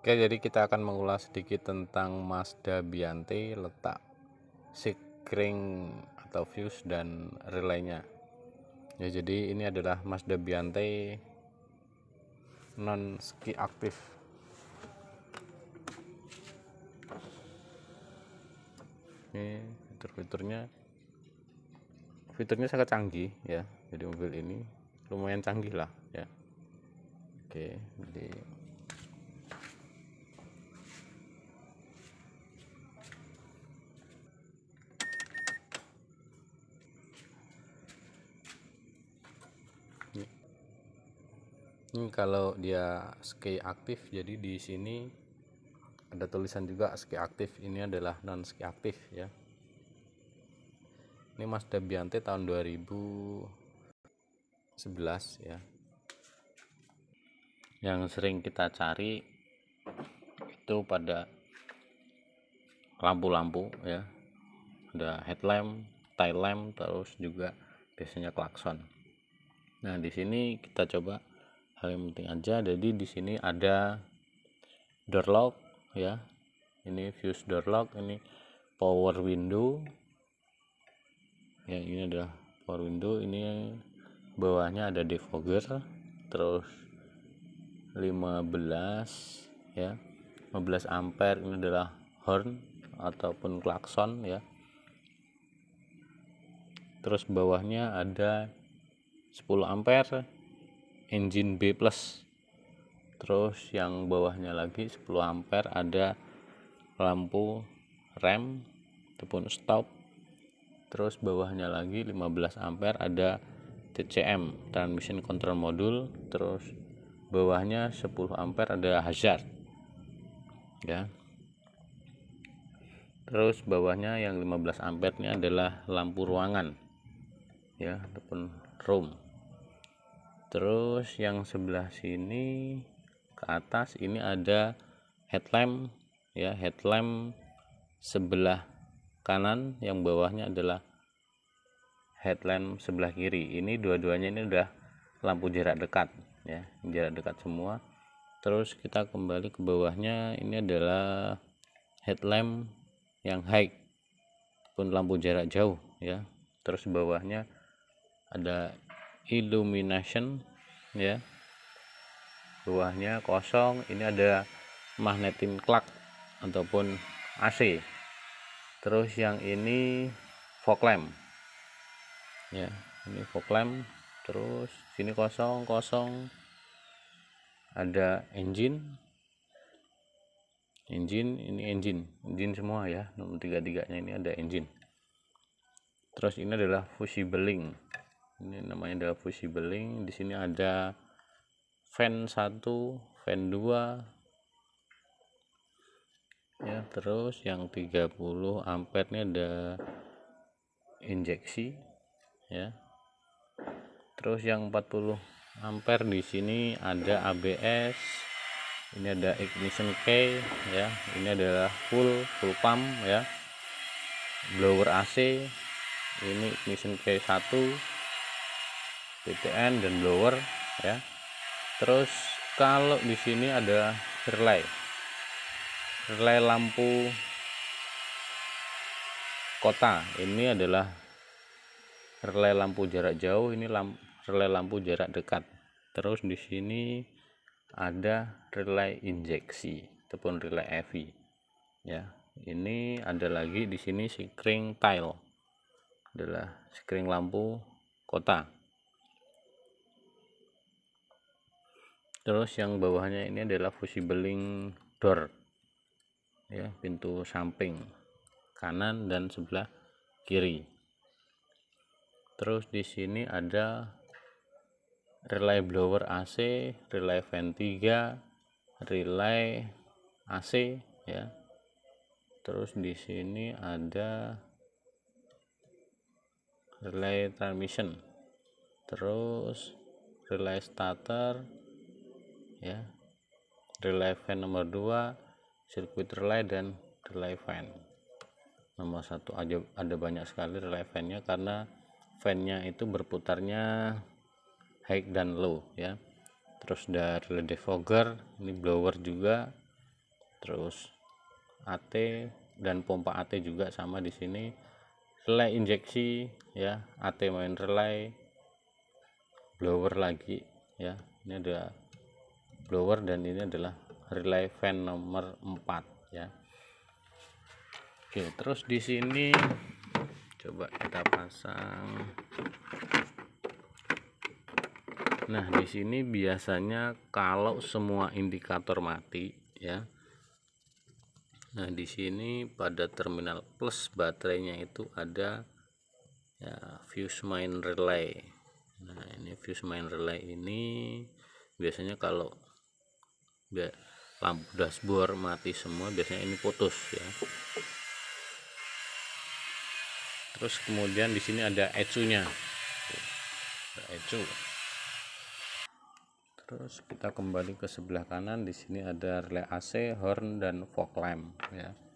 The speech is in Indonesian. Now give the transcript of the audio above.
Oke, jadi kita akan mengulas sedikit tentang Mazda Biante, letak sikring atau fuse dan relaynya. Ya, jadi ini adalah Mazda Biante non ski aktif. Ini fitur-fiturnya fiturnya sangat canggih ya. Jadi mobil ini lumayan canggih lah ya. Oke, jadi ini kalau dia ski aktif jadi di sini ada tulisan juga ski aktif ini adalah non ski aktif ya ini Mas Dabiante tahun 2011 ya yang sering kita cari itu pada lampu-lampu ya ada headlamp, tail lamp terus juga biasanya klakson. Nah, di sini kita coba hal yang penting aja jadi di sini ada door lock ya ini fuse door lock ini power window ya ini adalah power window ini bawahnya ada defogger terus 15 ya 15 ampere ini adalah horn ataupun klakson ya terus bawahnya ada 10 ampere engine B plus terus yang bawahnya lagi 10 ampere ada lampu rem ataupun stop terus bawahnya lagi 15 ampere ada TCM transmission control module terus bawahnya 10 ampere ada hazard ya terus bawahnya yang 15 ampere ini adalah lampu ruangan ya ataupun room terus yang sebelah sini ke atas ini ada headlamp ya headlamp sebelah kanan yang bawahnya adalah headlamp sebelah kiri ini dua-duanya ini udah lampu jarak dekat ya jarak dekat semua terus kita kembali ke bawahnya ini adalah headlamp yang high pun lampu jarak jauh ya terus bawahnya ada illumination ya bawahnya kosong ini ada magnetin clock ataupun AC terus yang ini fog lamp ya ini fog lamp terus sini kosong kosong ada engine engine ini engine engine semua ya nomor tiga tiganya ini ada engine terus ini adalah fusible link ini namanya adalah fusible link di sini ada fan 1 fan 2 ya terus yang 30 ampere ini ada injeksi ya terus yang 40 ampere di sini ada ABS ini ada ignition key ya ini adalah full full pump ya blower AC ini ignition key 1 PTN dan blower ya terus kalau di sini ada relay relay lampu kota ini adalah relay lampu jarak jauh ini lamp, relay lampu jarak dekat terus di sini ada relay injeksi ataupun relay EV ya ini ada lagi di sini si kring tile adalah screen lampu kota terus yang bawahnya ini adalah fusibeling door ya pintu samping kanan dan sebelah kiri terus di sini ada relay blower AC relay fan 3 relay AC ya terus di sini ada relay transmission terus relay starter ya relay fan nomor 2 sirkuit relay dan relay fan nomor satu aja ada banyak sekali relay fan-nya karena fan-nya itu berputarnya high dan low ya terus dari relay defogger ini blower juga terus AT dan pompa AT juga sama di sini relay injeksi ya AT main relay blower lagi ya ini ada blower dan ini adalah relay fan nomor 4 ya Oke terus di sini coba kita pasang Nah, di sini biasanya kalau semua indikator mati ya. Nah, di sini pada terminal plus baterainya itu ada ya fuse main relay. Nah, ini fuse main relay ini biasanya kalau lampu dashboard mati semua biasanya ini putus ya terus kemudian di sini ada ecunya ada ecu terus kita kembali ke sebelah kanan di sini ada relay AC horn dan fog lamp ya